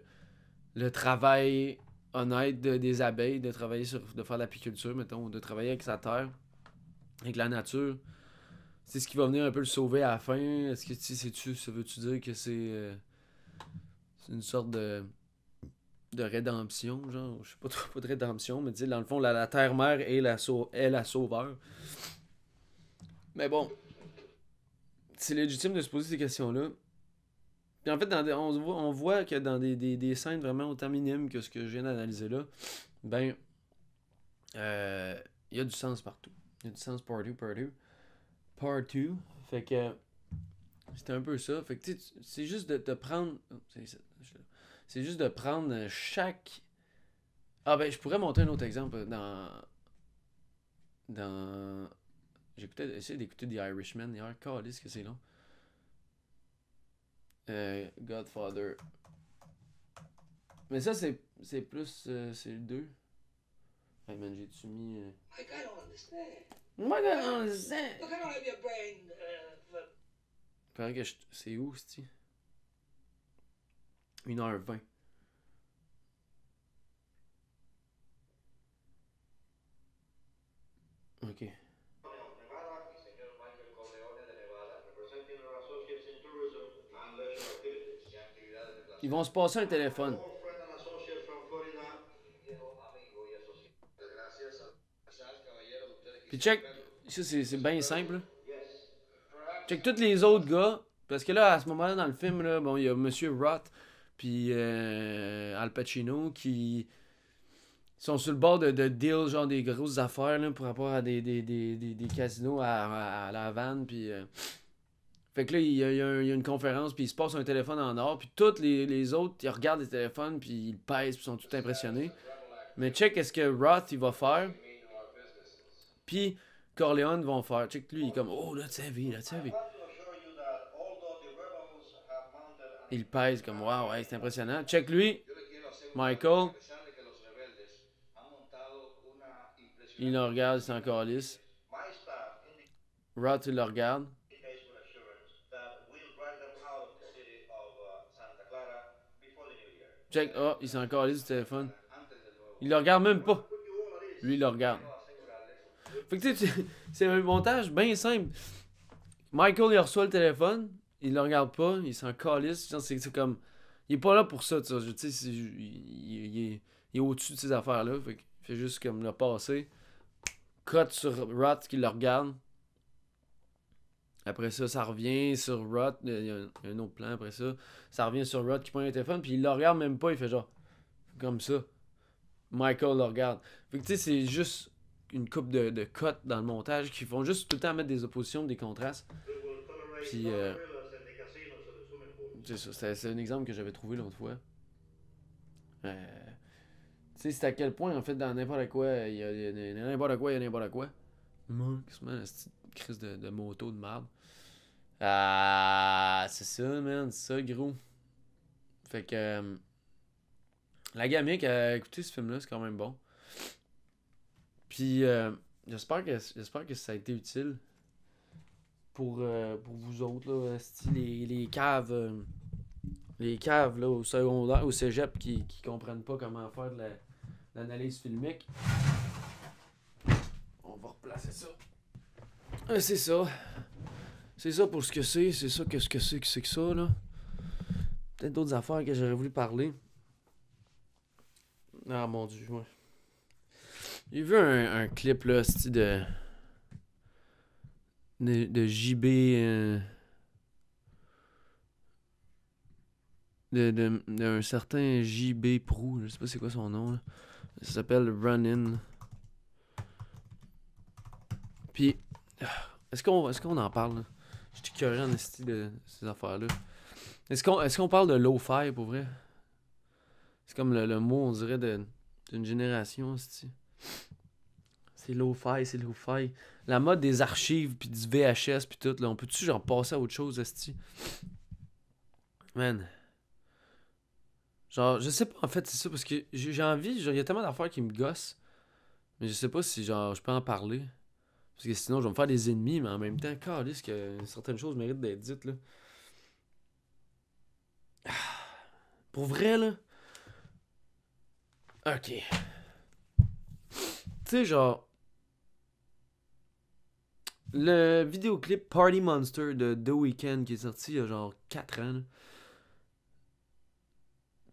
le travail honnête des abeilles, de travailler sur, de faire l'apiculture, mettons, de travailler avec sa terre, avec la nature, c'est ce qui va venir un peu le sauver à la fin. Est-ce que tu sais, tu ça veut-tu dire que euh, c'est une sorte de de rédemption, genre, je sais pas trop de rédemption, mais dans le fond, la, terre-mère est la, est la sauveur. Mais bon, c'est légitime de se poser ces questions-là. Puis en fait, dans des, on, voit, on voit que dans des, des, scènes vraiment autant minimes que ce que je viens d'analyser là, ben, euh, il y a du sens partout. Il y a du sens partout, partout. Part Fait que c'était un peu ça. Fait que c'est juste de, te prendre. Oh, c'est juste de prendre chaque. Ah ben, je pourrais montrer un autre exemple dans. Dans. J'écoutais, essayé d'écouter The Irishman hier. ce que c'est long. Euh, Godfather. Mais ça, c'est, c'est plus. Euh, c'est le 2. Hey man, j'ai-tu mis. Euh... My God, I don't understand. My God, I don't understand. Look, I don't have your brain. Uh, Pendant que je. C'est où, c'ti? 1h20. Ok. Ils vont se passer un téléphone. Puis check, ça c'est bien simple. Check tous les autres gars. Parce que là, à ce moment-là, dans le film, là, bon, il y a Monsieur Roth puis euh, Al Pacino qui sont sur le bord de, de deal, genre des grosses affaires là, par rapport à des, des, des, des casinos à, à, la vanne Puis, euh, Fait que là, il y, a, il, y a une conférence, puis il se passe un téléphone en or, puis tous les, les, autres, ils regardent les téléphones, puis ils pèsent, puis ils sont tout impressionnés. Mais check, est-ce que Roth, il va faire puis Corleone vont faire, check lui, il est comme, oh, la tu la vie. Il pèse comme, waouh ouais, c'est impressionnant. Check lui, Michael. Il le regarde, c'est encore lisse. Rod, il le regarde. Check, oh, il s'est encore lisse du téléphone. Il le regarde même pas. Lui, il le regarde. Fait que tu c'est un montage bien simple. Michael, il reçoit le téléphone, il le regarde pas, il s'en calisse. C'est comme. Il est pas là pour ça, tu sais. Il, est au-dessus de ces affaires-là. Fait fait juste comme le passé. Cut sur Rot qui le regarde. Après ça, ça revient sur Rot. Il y, a un autre plan après ça. Ça revient sur Rot qui prend le téléphone, puis il le regarde même pas. Il fait genre. Comme ça. Michael le regarde. Fait que tu sais, c'est juste une coupe de, de cotes dans le montage qui font juste tout le temps mettre des oppositions, des contrastes. Puis. Euh, c'est un exemple que j'avais trouvé l'autre fois. Euh, tu sais, c'est à quel point, en fait, dans n'importe quoi, il y a n'importe quoi, il y a n'importe quoi. une petite crise de, de moto de merde. Ah, c'est ça, man, c'est ça, gros. Fait que. Euh, la gamique, a écoutez ce film-là, c'est quand même bon. Puis euh, j'espère que j'espère que ça a été utile pour, euh, vous autres les, les caves euh, les caves au secondaire au cégep qui qui comprennent pas comment faire de l'analyse filmique. On va replacer ça. c'est ça. C'est ça pour ce que c'est, c'est ça quest ce que c'est que c'est que ça là. Peut-être d'autres affaires que j'aurais voulu parler. Ah mon dieu, ouais. J'ai vu un, clip là, de, de. de JB. d'un euh, de, de, certain JB Pro je sais pas c'est quoi son nom. Ça s'appelle Run In. Puis, ah, est-ce qu'on est qu'on en parle? Là? J'étais curieux en esti de ces affaires-là. Est-ce qu'on est parle de low-fi pour vrai? C'est comme le, mot, on dirait, d'une génération, c'est-tu? C'est low-fi, c'est low-fi. La mode des archives, puis du VHS, puis tout, là. On peut-tu, genre, passer à autre chose, Esti? Man. Genre, je sais pas, en fait, c'est ça, parce que j'ai envie, genre, il y a tellement d'affaires qui me gossent. Mais je sais pas si, genre, je peux en parler. Parce que sinon, je vais me faire des ennemis, mais en même temps, calisse que certaines choses méritent d'être dites, là. Ah. Pour vrai, là. Ok genre. Le vidéoclip Party Monster de The Weeknd qui est sorti il y a genre 4 ans.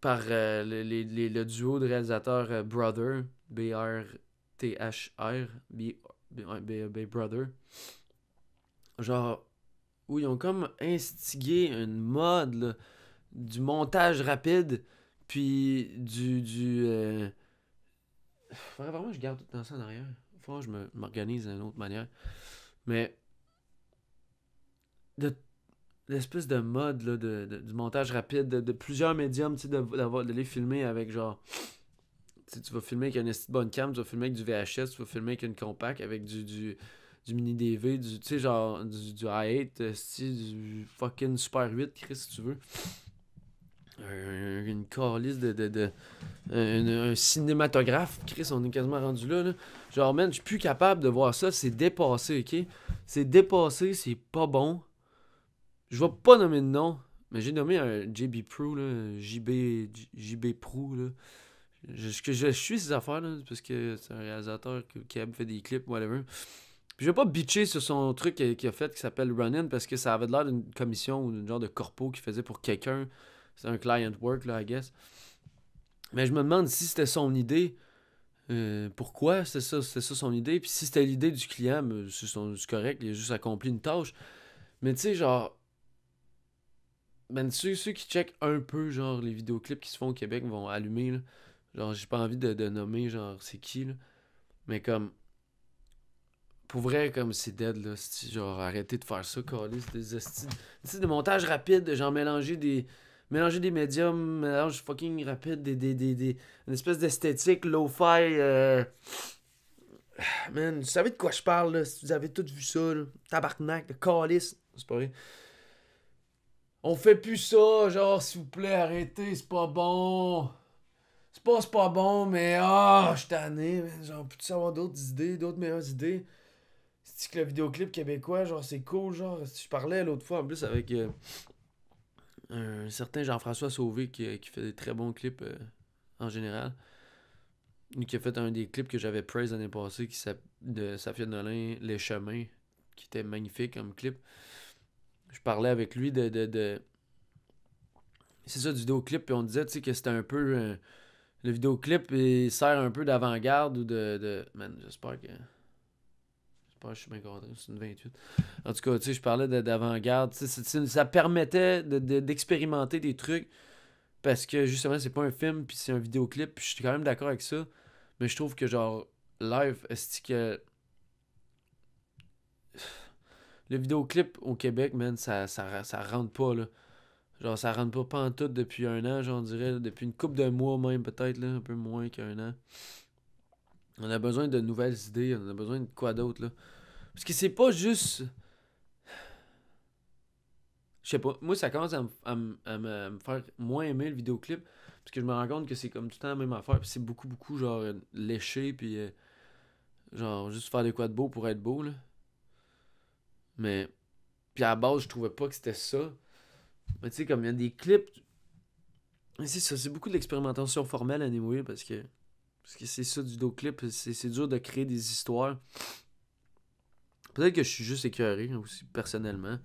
par euh, les, les, le duo de réalisateurs euh, Brother, B-R-T-H-R, B, B, Brother. Genre, où ils ont comme instigé une mode du montage rapide, puis du. du euh, Faudrait vraiment que je garde tout dans ça en arrière. Faut que je m'organise d'une autre manière. Mais. De l'espèce de mode là, de, du montage rapide, de, plusieurs médiums, tu sais, de, les filmer avec genre. tu vas filmer avec une bonne cam, tu vas filmer avec du VHS, tu vas filmer avec une compact, avec du, du, du mini DV, du, tu sais, genre, du, du i8, euh, du fucking Super 8, Chris, si tu veux une carliste de. de, de un, cinématographe. Chris, on est quasiment rendu là, là. Genre, man, je suis plus capable de voir ça. C'est dépassé, ok? C'est dépassé, c'est pas bon. Je vais pas nommer de nom, mais j'ai nommé un JB Pro, JB, JB là. Je, suis ces affaires, là, parce que c'est un réalisateur qui a fait des clips, whatever. Puis je vais pas bitcher sur son truc qu'il a fait qui s'appelle Run-In parce que ça avait l'air d'une commission ou d'un genre de corpo qu'il faisait pour quelqu'un c'est un client work, là, I guess. Mais je me demande si c'était son idée. Euh, pourquoi c'est ça, ça son idée. Puis si c'était l'idée du client, ben, c'est correct, il a juste accompli une tâche. Mais tu sais, genre. Ben, ceux, ceux qui checkent un peu, genre, les vidéoclips qui se font au Québec vont allumer, là. Genre, j'ai pas envie de, nommer, genre, c'est qui, là. Mais comme. Pour vrai, comme c'est dead, là. Genre, arrêtez de faire ça, c'est des Tu des montages rapides, genre mélanger des mélanger des médiums, mélange fucking rapide, des, une espèce d'esthétique low-fi. Euh, man, vous savez de quoi je parle, là, si vous avez tous vu ça, là. tabarnak, le calice, c'est pas vrai. On fait plus ça, genre, s'il vous plaît, arrêtez, c'est pas bon. C'est pas, c'est pas bon, mais oh, je suis tanné, genre, peux-tu avoir d'autres idées, d'autres meilleures idées? cest que le vidéoclip québécois, genre, c'est cool, genre, je parlais l'autre fois, en plus, avec... Euh, un certain Jean-François Sauvé euh, qui, fait des très bons clips euh, en général. Qui a fait un des clips que j'avais praise l'année passée qui de Safia Nolin, Les Chemins, qui était magnifique comme clip. Je parlais avec lui de. de, C'est ça, du vidéoclip, puis on disait que c'était un peu. Euh, le vidéoclip, sert un peu d'avant-garde ou de. de... Man, j'espère que pas, je suis bien c'est une 28. En tout cas, tu sais, je parlais d'avant-garde. Ça permettait d'expérimenter des trucs parce que justement, c'est pas un film, puis c'est un vidéoclip, puis je suis quand même d'accord avec ça. Mais je trouve que, genre, live, est-ce que. Le vidéoclip au Québec, man, ça, ça, rentre pas, là. Genre, ça rentre pas, pas en tout depuis un an, j'en dirais, depuis une coupe de mois même, peut-être, là, un peu moins qu'un an. On a besoin de nouvelles idées, on a besoin de quoi d'autre, là. Parce que c'est pas juste. Je sais pas, moi ça commence à, me faire moins aimer le vidéoclip. Parce que je me rends compte que c'est comme tout le temps la même affaire. Puis c'est beaucoup, beaucoup genre euh, léché, puis euh, genre juste faire des quoi de beau pour être beau, là. Mais. Puis à base, je trouvais pas que c'était ça. Mais tu sais, comme il y a des clips. C'est ça, c'est beaucoup de l'expérimentation formelle à animer, parce que. Parce que c'est ça du clip c'est dur de créer des histoires. Peut-être que je suis juste écœuré hein, aussi, personnellement.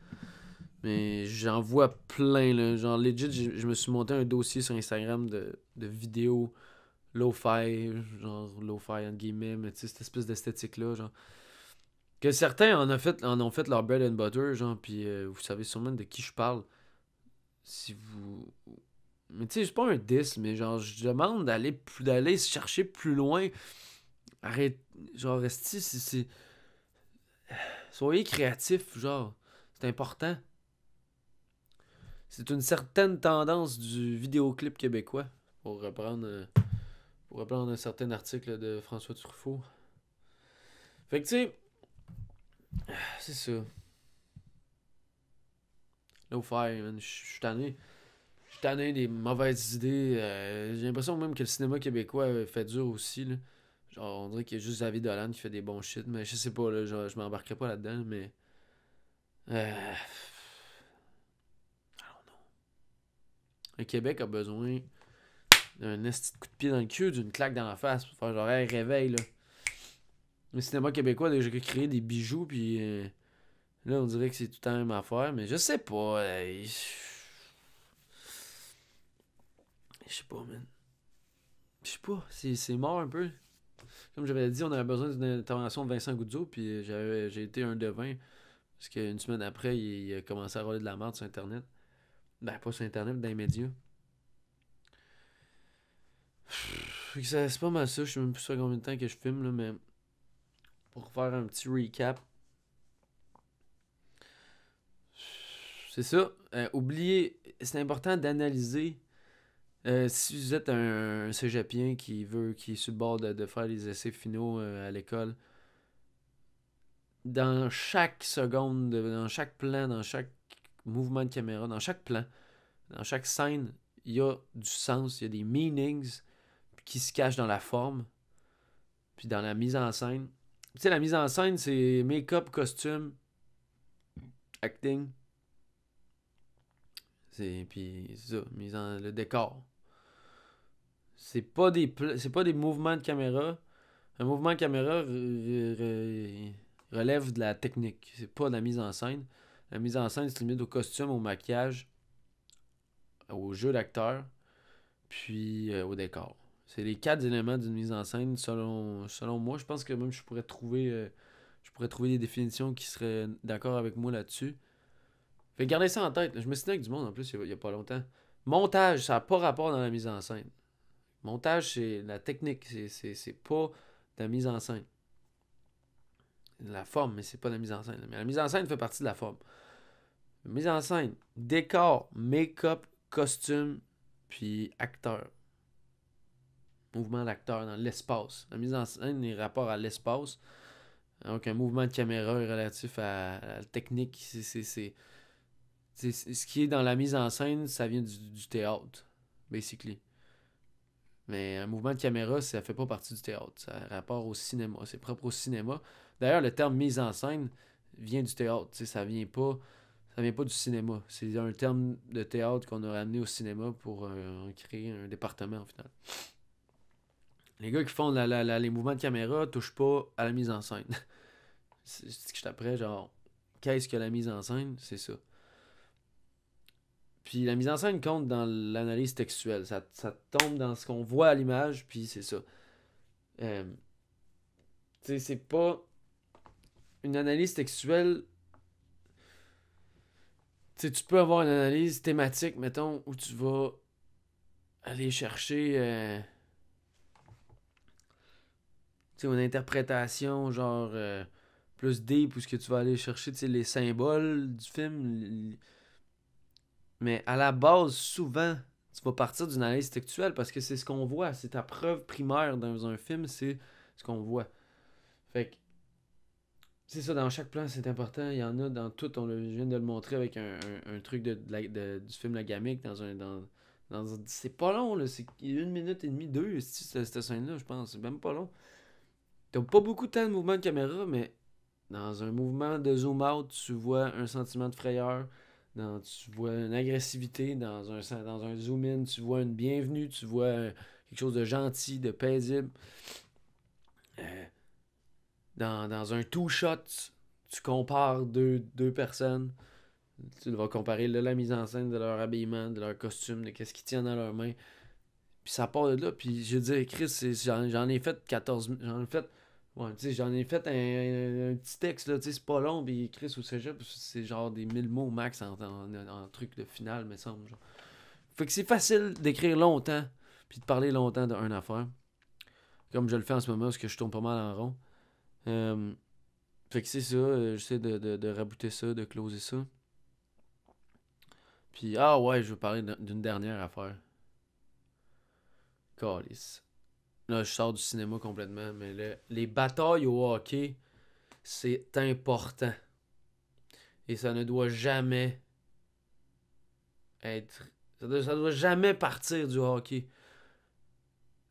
Mais j'en vois plein, là. Genre, legit, je, me suis monté un dossier sur Instagram de, vidéos low-fi, genre low-fi entre guillemets, mais tu sais, cette espèce d'esthétique-là, genre. Que certains en ont, fait, en fait leur bread and butter, genre, puis euh, vous savez sûrement de qui je parle. Si vous mais tu sais, je suis pas un 10, mais genre, je demande d'aller plus d'aller chercher plus loin. Arrête. Genre, restez, c'est. Soyez créatifs, genre. C'est important. C'est une certaine tendance du vidéoclip québécois, pour reprendre, euh, pour reprendre un certain article de François Truffaut. Fait que tu sais, c'est ça. Low fire, man, je suis tanné des mauvaises idées. Euh, j'ai l'impression même que le cinéma québécois fait dur aussi. Genre, on dirait qu'il y a juste Xavier Dolan qui fait des bons shit, mais je sais pas, là, genre, je m'embarquerai pas là-dedans, mais. Euh... Le Québec a besoin d'un esti coup de pied dans le cul, d'une claque dans la face pour faire genre, un réveil, Le cinéma québécois a déjà créé des bijoux, puis euh, là, on dirait que c'est tout à la même affaire, mais je sais pas je sais pas, man. Je sais pas, c'est mort un peu. Comme j'avais dit, on avait besoin d'une intervention de Vincent Goudzo, puis euh, j'avais j'ai été un devin. Parce qu'une semaine après, il, a commencé à rouler de la merde sur Internet. Ben, pas sur Internet, mais dans les médias. C'est pas mal ça, je sais même plus combien de temps que je filme, là, mais pour faire un petit recap. C'est ça. Euh, oubliez, c'est important d'analyser euh, si vous êtes un, cégepien qui veut, qui est sur le bord de, faire les essais finaux euh, à l'école, dans chaque seconde, dans chaque plan, dans chaque mouvement de caméra, dans chaque plan, dans chaque scène, il y a du sens, il y a des meanings qui se cachent dans la forme, puis dans la mise en scène. Tu sais, la mise en scène, c'est make-up, costume, acting. C'est, puis ça, mise le décor. C'est pas des c'est pas des mouvements de caméra. Un mouvement de caméra relève de la technique. C'est pas de la mise en scène. La mise en scène se limite au costume, au maquillage, au jeu d'acteur, puis euh, au décor. C'est les quatre éléments d'une mise en scène selon, selon moi. Je pense que même je pourrais trouver euh, je pourrais trouver des définitions qui seraient d'accord avec moi là-dessus. Fait gardez ça en tête. Je me suis avec du monde en plus il n'y a, pas longtemps. Montage, ça n'a pas rapport dans la mise en scène. Montage, c'est la technique, c'est pas de la mise en scène. La forme, mais c'est pas de la mise en scène. Mais la mise en scène fait partie de la forme. mise en scène, décor, make-up, costume, puis acteur. Mouvement d'acteur dans l'espace. La mise en scène est rapport à l'espace. Donc, un mouvement de caméra est relatif à, la technique. ce qui est dans la mise en scène, ça vient du théâtre, basically. Mais un mouvement de caméra, ça fait pas partie du théâtre. Ça a rapport au cinéma. C'est propre au cinéma. D'ailleurs, le terme mise en scène vient du théâtre. ça vient pas. Ça vient pas du cinéma. C'est un terme de théâtre qu'on aurait amené au cinéma pour euh, créer un département au final. Les gars qui font la, les mouvements de caméra touchent pas à la mise en scène. C'est ce que je t'apprends, genre, qu'est-ce que la mise en scène? C'est ça. Puis la mise en scène compte dans l'analyse textuelle. Ça, tombe dans ce qu'on voit à l'image, puis c'est ça. Euh, tu sais, c'est pas. Une analyse textuelle. Tu tu peux avoir une analyse thématique, mettons, où tu vas aller chercher. Euh, une interprétation, genre. Euh, plus deep, où ce que tu vas aller chercher, tu sais, les symboles du film. Mais à la base, souvent, tu vas partir d'une analyse textuelle parce que c'est ce qu'on voit. C'est ta preuve primaire dans un film, c'est ce qu'on voit. Fait c'est ça, dans chaque plan, c'est important. Il y en a dans tout. On le, je viens de le montrer avec un, truc du film La Gamique dans un. c'est pas long, là. C'est une minute et demie, deux, cette, cette scène-là, je pense. C'est même pas long. T'as pas beaucoup de temps de mouvement de caméra, mais dans un mouvement de zoom out, tu vois un sentiment de frayeur tu vois une agressivité, dans un, dans un zoom-in, tu vois une bienvenue, tu vois euh, quelque chose de gentil, de paisible. Euh, dans, un two-shot, tu compares deux, deux personnes. Tu vas comparer la mise en scène de leur habillement, de leur costume, de qu'est-ce qu'ils tiennent dans leurs mains. Puis ça part de là. Puis je dis, Chris, j'en ai fait 14 J'en ai fait Ouais, tu sais, j'en ai fait un, petit texte, là, tu sais, c'est pas long, puis Chris au cégep, c'est genre des 1000 mots max en, truc de finale, mais ça, Genre. Fait que c'est facile d'écrire longtemps, puis de parler longtemps d'une affaire. Comme je le fais en ce moment, parce que je tourne pas mal en rond. Euh, fait que c'est ça, euh, j'essaie de, de, de, rabouter ça, de closer ça. Puis, ah ouais, je veux parler d'une dernière affaire. Calice. Là, je sors du cinéma complètement, mais les batailles au hockey, c'est important. Et ça ne doit jamais être. Ça ne doit jamais partir du hockey.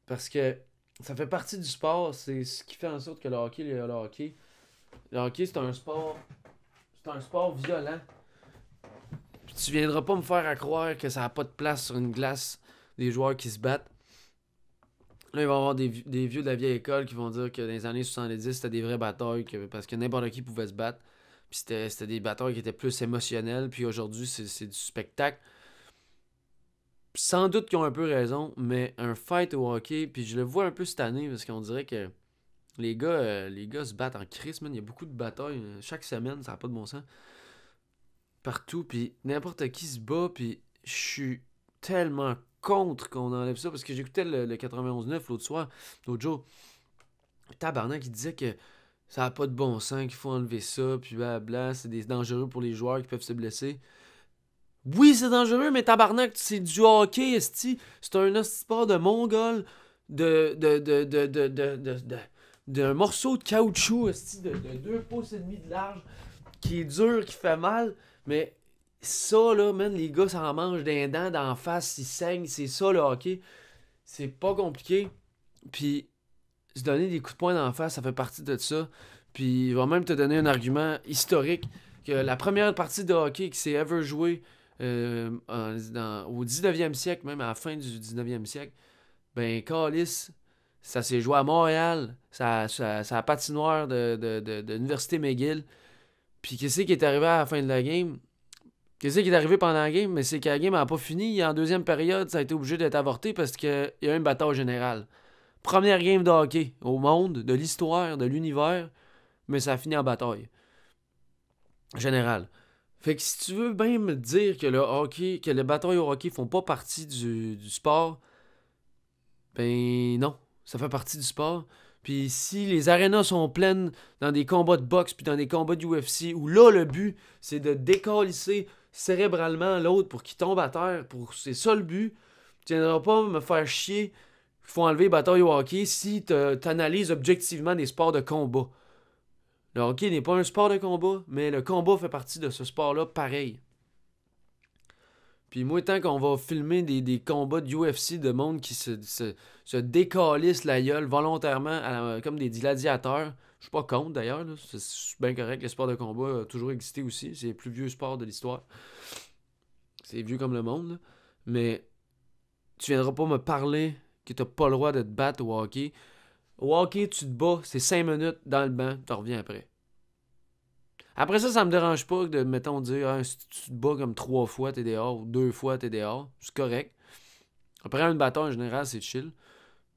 Parce que ça fait partie du sport. C'est ce qui fait en sorte que le hockey, le, le hockey. Le hockey, c'est un sport. C'est un sport violent. Puis tu viendras pas me faire croire que ça n'a pas de place sur une glace des joueurs qui se battent. Là, il va y avoir des, vieux de la vieille école qui vont dire que dans les années 70, c'était des vraies batailles, parce que n'importe qui pouvait se battre. Puis c'était des batailles qui étaient plus émotionnelles. Puis aujourd'hui, c'est du spectacle. Sans doute qu'ils ont un peu raison, mais un fight au hockey, puis je le vois un peu cette année, parce qu'on dirait que les gars, euh, les se battent en crise, Il y a beaucoup de batailles. Euh, chaque semaine, ça n'a pas de bon sens. Partout, puis n'importe qui se bat, puis je suis tellement contre qu'on enlève ça, parce que j'écoutais le, 91.9 l'autre soir, l'autre jour, Tabarnak, il disait que ça n'a pas de bon sens, qu'il faut enlever ça, puis blablabla, c'est dangereux pour les joueurs qui peuvent se blesser. Oui, c'est dangereux, mais tabarnak, c'est du hockey, esti. C'est un sport de mongol, de, de, de, de, d'un morceau de caoutchouc, de, de deux pouces et demi de large, qui est dur, qui fait mal, mais ça, là, man, les gars s'en mangent d'un dent d'en face, ils saignent, c'est ça le hockey. C'est pas compliqué. Puis, se donner des coups de poing d'en face, ça fait partie de ça. Puis, il va même te donner un argument historique que la première partie de hockey qui s'est ever jouée euh, au 19e siècle, même à la fin du 19e siècle, ben, Calis, ça s'est joué à Montréal, ça, ça, patinoire de, de l'Université McGill. Puis, qu'est-ce qui est arrivé à la fin de la game? Qu'est-ce qui est arrivé pendant la game? Mais c'est que la game n'a pas fini. en deuxième période, ça a été obligé d'être avorté parce qu'il y a eu une bataille générale. Première game de hockey au monde, de l'histoire, de l'univers, mais ça a fini en bataille. Générale. Fait que si tu veux bien me dire que le hockey, que les batailles au hockey font pas partie du, sport, ben non, ça fait partie du sport. Puis si les arénas sont pleines dans des combats de boxe puis dans des combats UFC où là le but c'est de décalisser cérébralement l'autre pour qu'il tombe à terre, pour c'est ça le but. Tu viendras pas me faire chier. qu'il faut enlever bataille au hockey si t'analyses objectivement des sports de combat. Le hockey n'est pas un sport de combat, mais le combat fait partie de ce sport-là pareil. Puis moi, tant qu'on va filmer des, combats de UFC de monde qui se, se, décalissent la gueule volontairement comme des gladiateurs, je suis pas contre d'ailleurs, c'est bien correct. Le sport de combat a toujours existé aussi. C'est le plus vieux sport de l'histoire. C'est vieux comme le monde. Mais tu viendras pas me parler que t'as pas le droit de te battre au hockey. Au hockey, tu te bats, c'est 5 minutes dans le banc, tu reviens après. Après ça, ça me dérange pas de, mettons, dire hein, tu te bats comme trois fois, t'es dehors, ou deux fois, t'es dehors. C'est correct. Après un bâton en général, c'est chill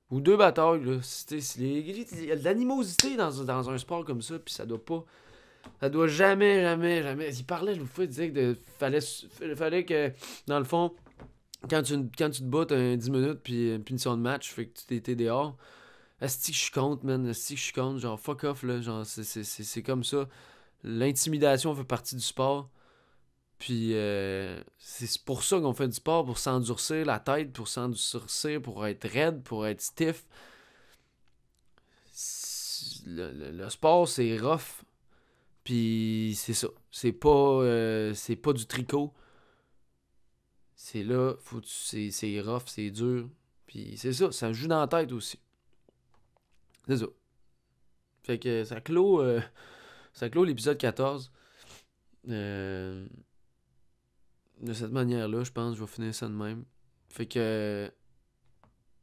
ou deux batailles. Là. il y a de l'animosité dans, un sport comme ça, puis ça doit pas. Ça doit jamais, jamais, jamais. Il parlait, je vous fais dire que de, fallait, fallait que, dans le fond, quand tu, quand tu te bats, un 10 minutes, puis une punition de match, fait que tu étais dehors. est-ce que je suis contre, man. ce que je suis contre. Genre, fuck off, là. Genre, c'est comme ça. L'intimidation fait partie du sport. Puis euh, c'est pour ça qu'on fait du sport, pour s'endurcir la tête, pour s'endurcir, pour être raide, pour être stiff. Le, sport, c'est rough. Puis c'est ça. C'est pas, euh, c'est pas du tricot. C'est là, faut, c'est, c'est rough, c'est dur. Puis c'est ça, ça joue dans la tête aussi. C'est ça. Fait que ça clôt, euh, ça clôt l'épisode 14. Euh, de cette manière-là, je pense je vais finir ça de même. Fait que